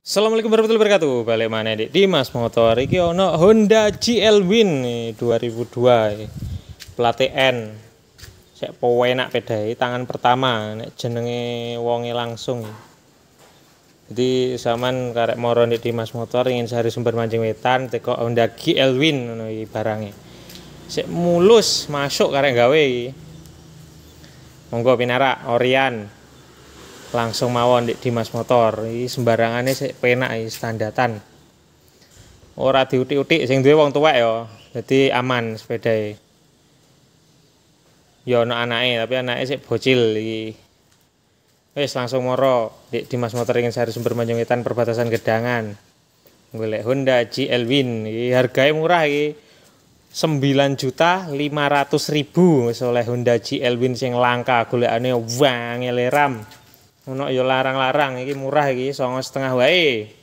Assalamualaikum warahmatullahi wabarakatuh. Balik mana di Dimas Motor iki ono Honda GL Win 2002 plat N. Sek enak pedai tangan pertama nek jenenge wonge langsung. Jadi zaman karek moro di Dimas Motor ingin sehari sumber mancing wetan teko Honda GL Win ngono iki barange. Sek mulus masuk karek gawe Monggo pinarak Orian langsung mawon di Dimas Motor ini sembarangannya sih penak ini standatan ora diutik-utik sing duwe wong tuwek ya jadi aman sepeda. ya ana anake tapi anake sih bocil iki wis langsung moro di Dimas Motor ingin harus sumber manjungitan perbatasan gedangan golek Honda GL Win iki harganya murah iki 9 juta 500 ribu oleh Honda GL Win sing langka golekane wang leram ono ya larang-larang iki murah iki setengah wae